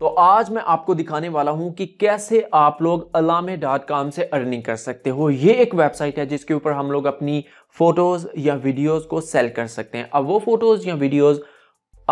तो आज मैं आपको दिखाने वाला हूं कि कैसे आप लोग अलामे डॉट कॉम से अर्निंग कर सकते हो ये एक वेबसाइट है जिसके ऊपर हम लोग अपनी फोटोज़ या वीडियोस को सेल कर सकते हैं अब वो फोटोज़ या वीडियोस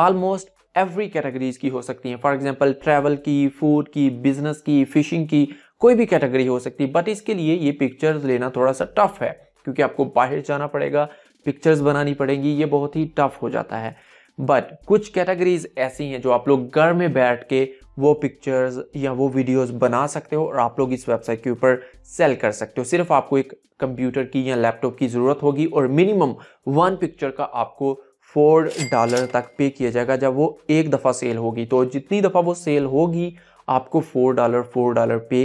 ऑलमोस्ट एवरी कैटेगरीज की हो सकती हैं फॉर एग्जांपल ट्रैवल की फूड की बिजनेस की फिशिंग की कोई भी कैटेगरी हो सकती है बट इसके लिए ये पिक्चर्स लेना थोड़ा सा टफ है क्योंकि आपको बाहर जाना पड़ेगा पिक्चर्स बनानी पड़ेंगी ये बहुत ही टफ हो जाता है बट कुछ कैटेगरीज ऐसी हैं जो आप लोग घर में बैठ के वो पिक्चर्स या वो वीडियोस बना सकते हो और आप लोग इस वेबसाइट के ऊपर सेल कर सकते हो सिर्फ आपको एक कंप्यूटर की या लैपटॉप की ज़रूरत होगी और मिनिमम वन पिक्चर का आपको फोर डॉलर तक पे किया जाएगा जब वो एक दफ़ा सेल होगी तो जितनी दफ़ा वो सेल होगी आपको फोर डॉलर फोर डॉलर पे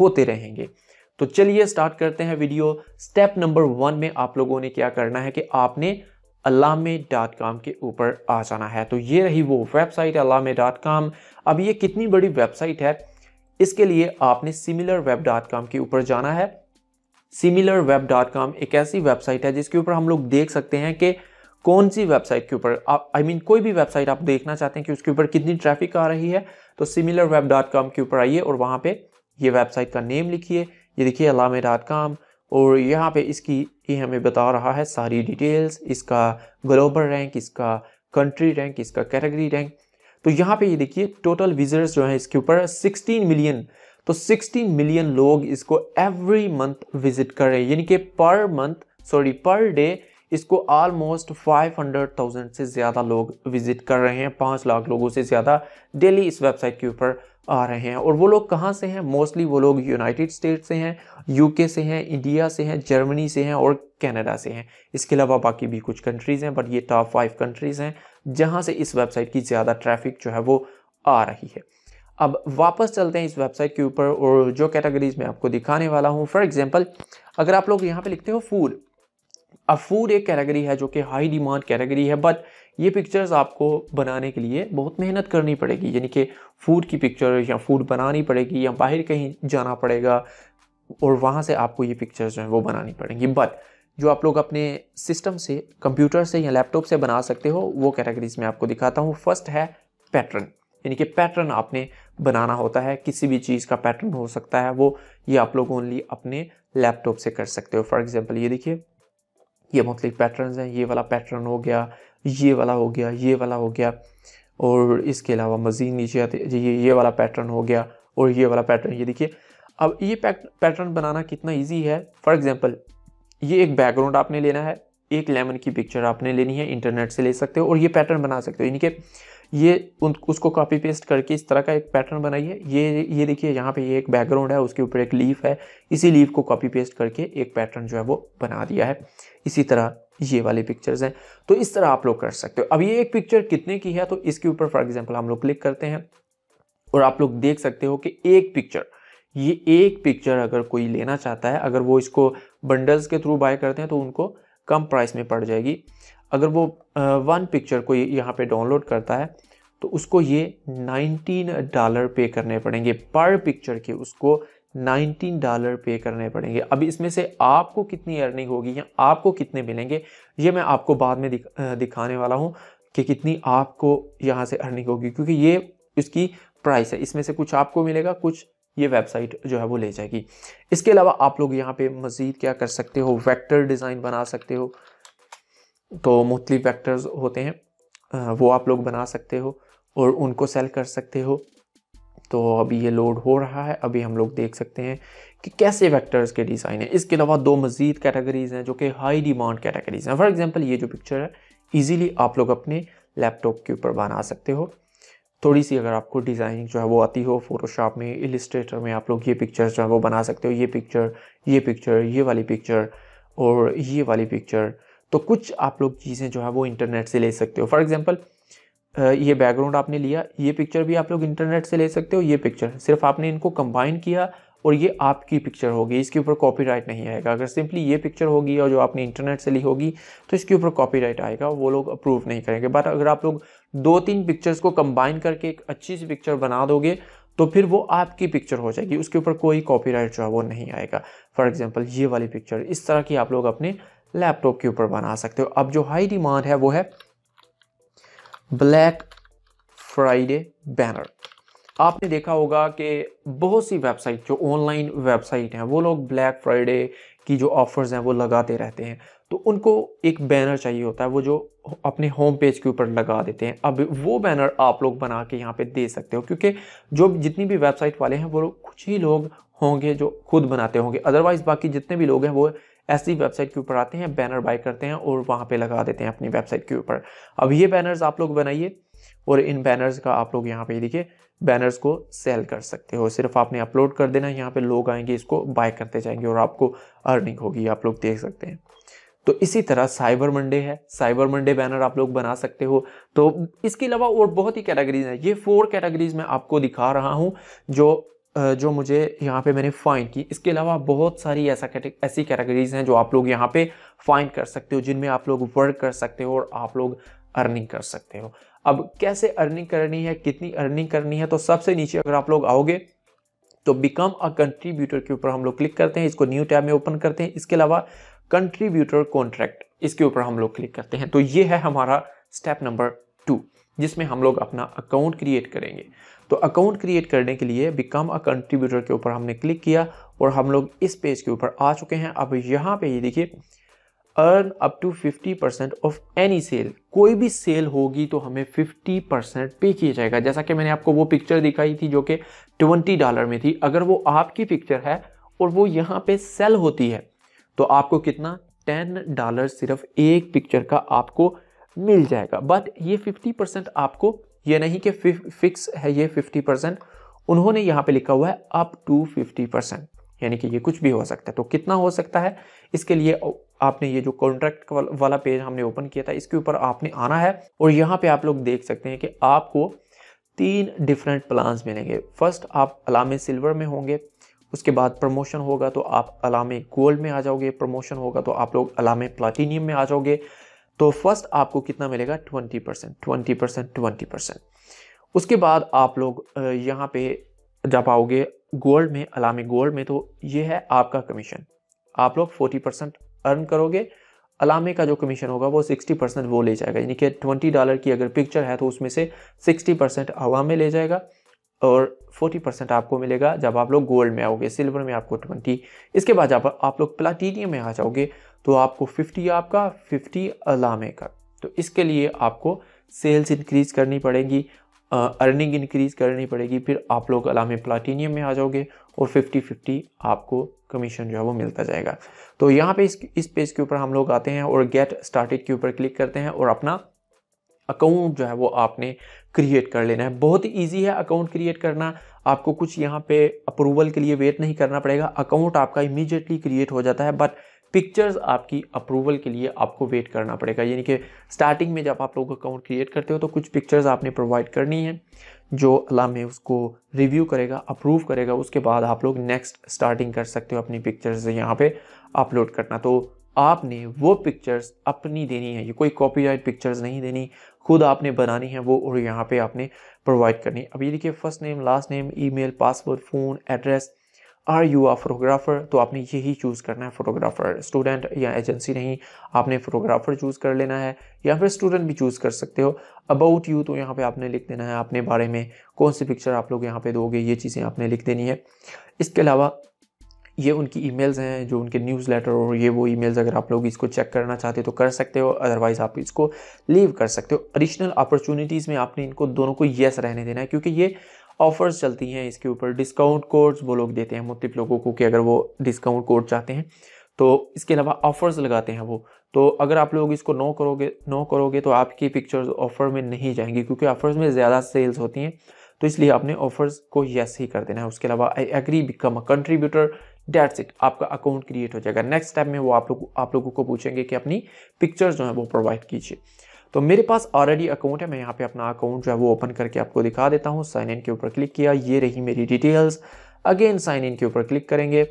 होते रहेंगे तो चलिए स्टार्ट करते हैं वीडियो स्टेप नंबर वन में आप लोगों ने क्या करना है कि आपने अलामे डॉट कॉम के ऊपर आ जाना है तो ये रही वो वेबसाइट अलामे डॉट कॉम अब ये कितनी बड़ी वेबसाइट है इसके लिए आपने सिमिलर वेब डॉट कॉम के ऊपर जाना है सिमिलर वेब डॉट कॉम एक ऐसी वेबसाइट है जिसके ऊपर हम लोग देख सकते हैं कि कौन सी वेबसाइट के ऊपर आप आई I मीन mean, कोई भी वेबसाइट आप देखना चाहते हैं कि उसके ऊपर कितनी ट्रैफिक आ रही है तो सिमिलर वेब डॉट कॉम के ऊपर आइए और वहाँ पे ये वेबसाइट का नेम लिखिए ये देखिए अलामे डॉट कॉम और यहाँ पे इसकी ही हमें बता रहा है सारी डिटेल्स इसका ग्लोबल रैंक इसका कंट्री रैंक इसका कैटेगरी रैंक तो यहाँ पे ये देखिए टोटल विजिटर्स जो है इसके ऊपर 16 मिलियन तो 16 मिलियन लोग इसको एवरी मंथ विजिट कर रहे हैं यानी कि per month sorry per day इसको ऑलमोस्ट 500,000 से ज़्यादा लोग विजिट कर रहे हैं पाँच लाख लोगों से ज़्यादा डेली इस वेबसाइट के ऊपर आ रहे हैं और वो लोग कहाँ से हैं मोस्टली वो लोग यूनाइटेड स्टेट से हैं यूके से हैं इंडिया से हैं जर्मनी से हैं और कनाडा से हैं इसके अलावा बाकी भी कुछ कंट्रीज़ हैं बट ये टॉप फाइव कंट्रीज़ हैं जहाँ से इस वेबसाइट की ज़्यादा ट्रैफिक जो है वो आ रही है अब वापस चलते हैं इस वेबसाइट के ऊपर और जो कैटेगरीज मैं आपको दिखाने वाला हूँ फॉर एग्जाम्पल अगर आप लोग यहाँ पर लिखते हो फूड अब फूड एक कैटेगरी है जो कि हाई डिमांड कैटेगरी है बट ये पिक्चर्स आपको बनाने के लिए बहुत मेहनत करनी पड़ेगी यानी कि फूड की पिक्चर या फूड बनानी पड़ेगी या बाहर कहीं जाना पड़ेगा और वहाँ से आपको ये पिक्चर्स जो हैं वो बनानी पड़ेंगी बट जो आप लोग अपने सिस्टम से कंप्यूटर से या लैपटॉप से बना सकते हो वो कैटेगरीज में आपको दिखाता हूँ फर्स्ट है पैटर्न यानी कि पैटर्न आपने बनाना होता है किसी भी चीज़ का पैटर्न हो सकता है वो ये आप लोग ओनली अपने लैपटॉप से कर सकते हो फॉर एग्जाम्पल ये देखिए ये मुख्तलिफ पैटर्न हैं ये वाला पैटर्न हो गया ये वाला हो गया ये वाला हो गया और इसके अलावा मज़ीद नीचे आते ये ये वाला पैटर्न हो गया और ये वाला पैटर्न ये देखिए अब ये पैटर्न बनाना कितना ईजी है फॉर एग्ज़ाम्पल ये एक बैकग्राउंड आपने लेना है एक लेमन की पिक्चर आपने लेनी है इंटरनेट से ले सकते हो और ये पैटर्न बना सकते हो यानी कि ये उन उसको कॉपी पेस्ट करके इस तरह का एक पैटर्न बनाइए ये ये देखिए यहाँ पे ये एक बैकग्राउंड है उसके ऊपर एक लीफ है इसी लीफ को कॉपी पेस्ट करके एक पैटर्न जो है वो बना दिया है इसी तरह ये वाले पिक्चर्स हैं तो इस तरह आप लोग कर सकते हो अब ये एक पिक्चर कितने की है तो इसके ऊपर फॉर एग्जाम्पल हम लोग क्लिक करते हैं और आप लोग देख सकते हो कि एक पिक्चर ये एक पिक्चर अगर कोई लेना चाहता है अगर वो इसको बंडल्स के थ्रू बाय करते हैं तो उनको कम प्राइस में पड़ जाएगी अगर वो वन पिक्चर को यहाँ पे डाउनलोड करता है तो उसको ये 19 डॉलर पे करने पड़ेंगे पर पिक्चर के उसको 19 डॉलर पे करने पड़ेंगे अभी इसमें से आपको कितनी अर्निंग होगी या आपको कितने मिलेंगे ये मैं आपको बाद में दिख, दिखाने वाला हूँ कि कितनी आपको यहाँ से अर्निंग होगी क्योंकि ये इसकी प्राइस है इसमें से कुछ आपको मिलेगा कुछ ये वेबसाइट जो है वो ले जाएगी इसके अलावा आप लोग यहाँ पे मज़ीद क्या कर सकते हो वेक्टर डिज़ाइन बना सकते हो तो मुख्तलिफ वैक्टर्स होते हैं वो आप लोग बना सकते हो और उनको सेल कर सकते हो तो अभी ये लोड हो रहा है अभी हम लोग देख सकते हैं कि कैसे वेक्टर्स के डिज़ाइन है इसके अलावा दो मज़ीद कैटेगरीज़ हैं जो कि हाई डिमांड कैटेगरीज़ हैं फॉर एग्ज़ाम्पल ये जो पिक्चर है ईज़िली आप लोग अपने लैपटॉप के ऊपर बना सकते हो थोड़ी सी अगर आपको डिज़ाइनिंग जो है वो आती हो फोटोशॉप में इलिस्ट्रेटर में आप लोग ये पिक्चर्स जो है वो बना सकते हो ये पिक्चर ये पिक्चर ये वाली पिक्चर और ये वाली पिक्चर तो कुछ आप लोग चीज़ें जो है वो इंटरनेट से ले सकते हो फॉर एग्जाम्पल ये बैकग्राउंड आपने लिया ये पिक्चर भी आप लोग इंटरनेट से ले सकते हो ये पिक्चर सिर्फ आपने इनको कंबाइन किया और ये आपकी पिक्चर होगी इसके ऊपर कॉपीराइट नहीं आएगा अगर सिंपली ये पिक्चर होगी और जो आपने इंटरनेट से ली होगी तो इसके ऊपर कॉपीराइट आएगा वो लोग अप्रूव नहीं करेंगे बट अगर आप लोग दो तीन पिक्चर्स को कंबाइन करके एक अच्छी सी पिक्चर बना दोगे तो फिर वो आपकी पिक्चर हो जाएगी उसके ऊपर कोई कॉपीराइट जो है वो नहीं आएगा फॉर एग्जाम्पल ये वाली पिक्चर इस तरह की आप लोग अपने लैपटॉप के ऊपर बना सकते हो अब जो हाई डिमांड है वो है ब्लैक फ्राइडे बैनर आपने देखा होगा कि बहुत सी वेबसाइट जो ऑनलाइन वेबसाइट हैं वो लोग ब्लैक फ्राइडे की जो ऑफ़र्स हैं वो लगाते रहते हैं तो उनको एक बैनर चाहिए होता है वो जो अपने होम पेज के ऊपर लगा देते हैं अब वो बैनर आप लोग बना के यहाँ पे दे सकते हो क्योंकि जो जितनी भी वेबसाइट वाले हैं वो कुछ ही लोग होंगे जो खुद बनाते होंगे अदरवाइज़ बाकी जितने भी लोग हैं वो ऐसी वेबसाइट के ऊपर आते हैं बैनर बाय करते हैं और वहाँ पर लगा देते हैं अपनी वेबसाइट के ऊपर अब ये बैनर्स आप लोग बनाइए और इन बैनर्स का आप लोग यहाँ पे देखिए बैनर्स को सेल कर सकते हो सिर्फ आपने अपलोड कर देना यहाँ पे लोग आएंगे इसको बाय करते जाएंगे और आपको अर्निंग होगी आप लोग देख सकते हैं तो इसी तरह साइबर मंडे है साइबर मंडे बैनर आप लोग बना सकते हो तो इसके अलावा और बहुत ही कैटेगरीज हैं ये फोर कैटेगरीज मैं आपको दिखा रहा हूँ जो जो मुझे यहाँ पे मैंने फाइंड की इसके अलावा बहुत सारी ऐसा ऐसी कैटेगरीज हैं जो आप लोग यहाँ पे फाइंड कर सकते हो जिनमें आप लोग वर्क कर सकते हो और आप लोग अर्निंग कर सकते हो अब कैसे अर्निंग करनी है कितनी अर्निंग करनी है तो सबसे नीचे अगर आप लोग आओगे तो बिकम अ कंट्रीब्यूटर के ऊपर हम लोग क्लिक करते हैं इसको न्यू टैब में ओपन करते हैं इसके अलावा कंट्रीब्यूटर कॉन्ट्रैक्ट इसके ऊपर हम लोग क्लिक करते हैं तो ये है हमारा स्टेप नंबर टू जिसमें हम लोग अपना अकाउंट क्रिएट करेंगे तो अकाउंट क्रिएट करने के लिए बिकम अ कंट्रीब्यूटर के ऊपर हमने क्लिक किया और हम लोग इस पेज के ऊपर आ चुके हैं अब यहाँ पे ये यह देखिए earn up to 50 percent off any sale कोई भी सेल होगी तो हमें 50 परसेंट पे किया जाएगा जैसा कि मैंने आपको वो पिक्चर दिखाई थी जो कि 20 डॉलर में थी अगर वो आपकी पिक्चर है और वो यहाँ पे सेल होती है तो आपको कितना 10 डॉलर सिर्फ एक पिक्चर का आपको मिल जाएगा बट ये 50 परसेंट आपको ये नहीं कि फिक्स है ये 50 परसेंट उन्होंने यहाँ पे लिखा हुआ है अप टू 50 परसेंट यानी कि ये कुछ भी हो सकता है तो कितना हो सकता है इसके लिए आपने ये जो कॉन्ट्रैक्ट वाला पेज हमने ओपन किया था इसके ऊपर आपने आना है और यहाँ पे आप लोग देख सकते हैं कि आपको तीन डिफरेंट प्लान मिलेंगे फर्स्ट आप अलामे सिल्वर में होंगे उसके बाद प्रमोशन होगा तो आप अलामे गोल्ड में आ जाओगे प्रमोशन होगा तो आप लोग अलामे प्लाटिनियम में आ जाओगे तो फर्स्ट आपको कितना मिलेगा twenty percent twenty percent twenty percent उसके बाद आप लोग यहाँ पे जा पाओगे गोल्ड में अलामी गोल्ड में तो ये है आपका कमीशन आप लोग फोर्टी परसेंट अर्न करोगे अलामे का जो कमीशन होगा वो सिक्सटी परसेंट वो ले जाएगा यानी कि ट्वेंटी डॉलर की अगर पिक्चर है तो उसमें से सिक्सटी परसेंट में ले जाएगा और फोर्टी परसेंट आपको मिलेगा जब आप लोग गोल्ड में आओगे सिल्वर में आपको ट्वेंटी इसके बाद जब आप लोग प्लाटीनियम में आ जाओगे तो आपको 50 आपका 50 अलामे का तो इसके लिए आपको सेल्स इंक्रीज करनी पड़ेगी अर्निंग इंक्रीज करनी पड़ेगी फिर आप लोग अलामे प्लाटिनियम में आ जाओगे और 50 50 आपको कमीशन जो है वो मिलता जाएगा तो यहाँ पे इस इस पेज के ऊपर हम लोग आते हैं और गेट स्टार्टेड के ऊपर क्लिक करते हैं और अपना अकाउंट जो है वो आपने क्रिएट कर लेना है बहुत ईजी है अकाउंट क्रिएट करना आपको कुछ यहाँ पे अप्रूवल के लिए वेट नहीं करना पड़ेगा अकाउंट आपका इमीजिएटली क्रिएट हो जाता है बट पिक्चर्स आपकी अप्रूवल के लिए आपको वेट करना पड़ेगा यानी कि स्टार्टिंग में जब आप लोग अकाउंट क्रिएट करते हो तो कुछ पिक्चर्स आपने प्रोवाइड करनी है जो अलाम है उसको रिव्यू करेगा अप्रूव करेगा उसके बाद आप लोग नेक्स्ट स्टार्टिंग कर सकते हो अपनी पिक्चर्स यहाँ पे अपलोड करना तो आपने वो पिक्चर्स अपनी देनी है ये कोई कॉपीराइट पिक्चर्स नहीं देनी खुद आपने बनानी है वो और यहाँ पे आपने प्रोवाइड करनी अब ये देखिए first name last name email password phone address are you a photographer तो आपने यही चूज़ करना है फोटोग्राफ़र स्टूडेंट या एजेंसी नहीं आपने फोटोग्राफ़र चूज़ कर लेना है या फिर स्टूडेंट भी चूज़ कर सकते हो अबाउट यू तो यहाँ पे आपने लिख देना है अपने बारे में कौन सी पिक्चर आप लोग यहाँ पे दोगे ये चीज़ें आपने लिख देनी है इसके अलावा ये उनकी ई हैं जो उनके न्यूज़ लेटर और ये वो ई अगर आप लोग इसको चेक करना चाहते हो तो कर सकते हो अदरवाइज़ आप इसको लीव कर सकते हो एडिशनल अपॉर्चुनिटीज़ में आपने इनको दोनों को येस रहने देना है क्योंकि ये ऑफर्स चलती हैं इसके ऊपर डिस्काउंट कोड्स वो लोग देते हैं मुख्तिक लोगों को कि अगर वो डिस्काउंट कोड चाहते हैं तो इसके अलावा ऑफ़र्स लगाते हैं वो तो अगर आप लोग इसको नो करोगे नो करोगे तो आपकी पिक्चर्स ऑफ़र में नहीं जाएंगी क्योंकि ऑफ़र्स में ज़्यादा सेल्स होती हैं तो इसलिए आपने ऑफ़र्स को येस ही कर देना है उसके अलावा I agree become a contributor that's it आपका अकाउंट क्रिएट हो जाएगा नेक्स्ट स्टेप में वो आप लोग आप लोगों को पूछेंगे कि अपनी पिक्चर्स जो हैं वो प्रोवाइड कीजिए तो मेरे पास ऑलरेडी अकाउंट है मैं यहाँ पे अपना अकाउंट जो है वो ओपन करके आपको दिखा देता हूँ साइन इन के ऊपर क्लिक किया ये रही मेरी डिटेल्स अगेन साइन इन के ऊपर क्लिक करेंगे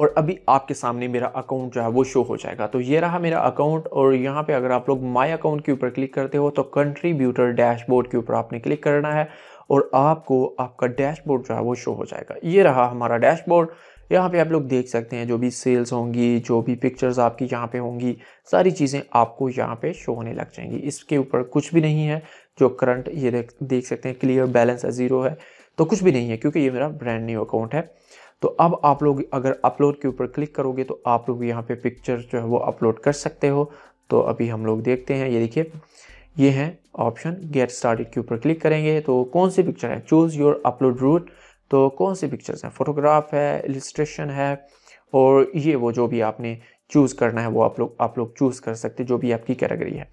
और अभी आपके सामने मेरा अकाउंट जो है वो शो हो जाएगा तो ये रहा मेरा अकाउंट और यहाँ पे अगर आप लोग माय अकाउंट के ऊपर क्लिक करते हो तो कंट्रीब्यूटर डैशबोर्ड के ऊपर आपने क्लिक करना है और आपको आपका डैशबोर्ड जो है वो शो हो जाएगा ये रहा हमारा डैशबोर्ड यहाँ पे आप लोग देख सकते हैं जो भी सेल्स होंगी जो भी पिक्चर्स आपकी यहाँ पे होंगी सारी चीज़ें आपको यहाँ पे शो होने लग जाएंगी इसके ऊपर कुछ भी नहीं है जो करंट ये देख सकते हैं क्लियर बैलेंस है ज़ीरो है तो कुछ भी नहीं है क्योंकि ये मेरा ब्रांड न्यू अकाउंट है तो अब आप लोग अगर अपलोड के ऊपर क्लिक करोगे तो आप लोग यहाँ पे पिक्चर जो है वो अपलोड कर सकते हो तो अभी हम लोग देखते हैं ये देखिए ये है ऑप्शन गेट स्टार्टेड के ऊपर क्लिक करेंगे तो कौन सी पिक्चर है चूज़ योर अपलोड रूट तो कौन सी पिक्चर्स हैं फोटोग्राफ है इलिस्ट्रेशन है और ये वो जो भी आपने चूज़ करना है वो आप लोग आप लोग चूज़ कर सकते जो भी आपकी कैटेगरी है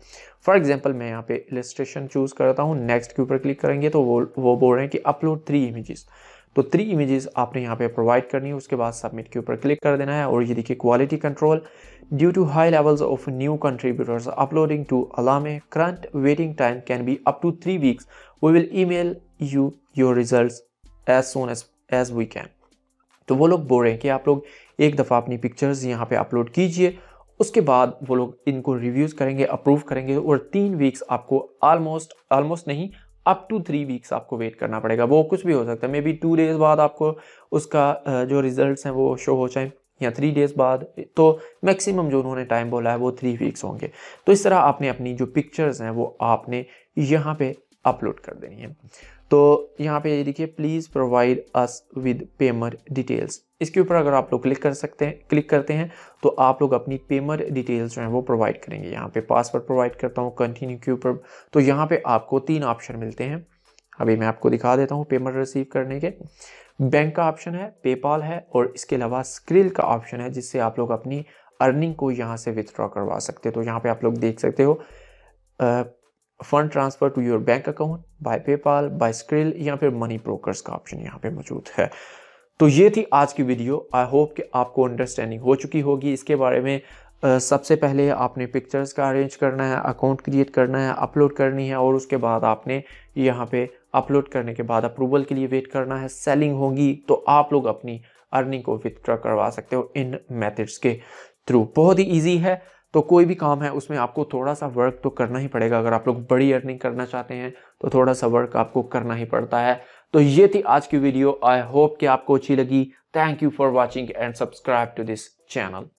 फॉर एग्जाम्पल मैं यहाँ पे इलिस्ट्रेशन चूज़ करता हूँ नेक्स्ट के ऊपर क्लिक करेंगे तो वो वो बोल रहे हैं कि अपलोड थ्री इमेजेस तो थ्री इमेजेस आपने यहाँ पे प्रोवाइड करनी है उसके बाद सबमिट के ऊपर क्लिक कर देना है और ये देखिए quality control due to high levels of new contributors uploading to Alamy current waiting time can be up to three weeks we will email you your result as soon as as we can तो वो लोग बोल रहे हैं कि आप लोग एक दफ़ा अपनी पिक्चर्स यहाँ पे अपलोड कीजिए उसके बाद वो लोग इनको रिव्यूज़ करेंगे अप्रूव करेंगे और तीन वीक्स आपको आलमोस्ट आलमोस्ट नहीं अप टू थ्री वीक्स आपको वेट करना पड़ेगा वो कुछ भी हो सकता है मे बी टू डेज़ बाद आपको उसका जो रिज़ल्ट हैं वो शो हो जाए या थ्री डेज़ बाद तो मैक्सिमम जो उन्होंने टाइम बोला है वो थ्री वीक्स होंगे तो इस तरह आपने अपनी जो पिक्चर्स हैं वो आपने यहाँ पे अपलोड कर देनी है तो यहाँ पे ये देखिए please provide us with payer details इसके ऊपर अगर आप लोग क्लिक कर सकते हैं क्लिक करते हैं तो आप लोग अपनी पेमर डिटेल्स जो हैं वो प्रोवाइड करेंगे यहाँ पे पासवर्ड प्रोवाइड करता हूँ कंटिन्यू के ऊपर तो यहाँ पे आपको तीन ऑप्शन मिलते हैं अभी मैं आपको दिखा देता हूँ पेमेंट रिसीव करने के बैंक का ऑप्शन है पेपाल है और इसके अलावा स्क्रिल का ऑप्शन है जिससे आप लोग अपनी अर्निंग को यहाँ से विथड्रॉ करवा सकते हो तो यहाँ पे आप लोग देख सकते हो fund transfer to your bank account by PayPal by Skrill या फिर मनी ब्रोकर्स का ऑप्शन यहाँ पे मौजूद है तो ये थी आज की वीडियो आई होप कि आपको अंडरस्टैंडिंग हो चुकी होगी इसके बारे में आ, सबसे पहले आपने पिक्चर्स का अरेंज करना है अकाउंट क्रिएट करना है अपलोड करनी है और उसके बाद आपने यहाँ पे अपलोड करने के बाद अप्रूवल के लिए वेट करना है सेलिंग होगी तो आप लोग अपनी अर्निंग को विथड्रॉ करवा सकते हो इन मेथड्स के थ्रू बहुत ही ईजी है तो कोई भी काम है उसमें आपको थोड़ा सा वर्क तो करना ही पड़ेगा अगर आप लोग बड़ी अर्निंग करना चाहते हैं तो थोड़ा सा वर्क आपको करना ही पड़ता है तो ये थी आज की वीडियो आई होप कि आपको अच्छी लगी thank you for watching and subscribe to this channel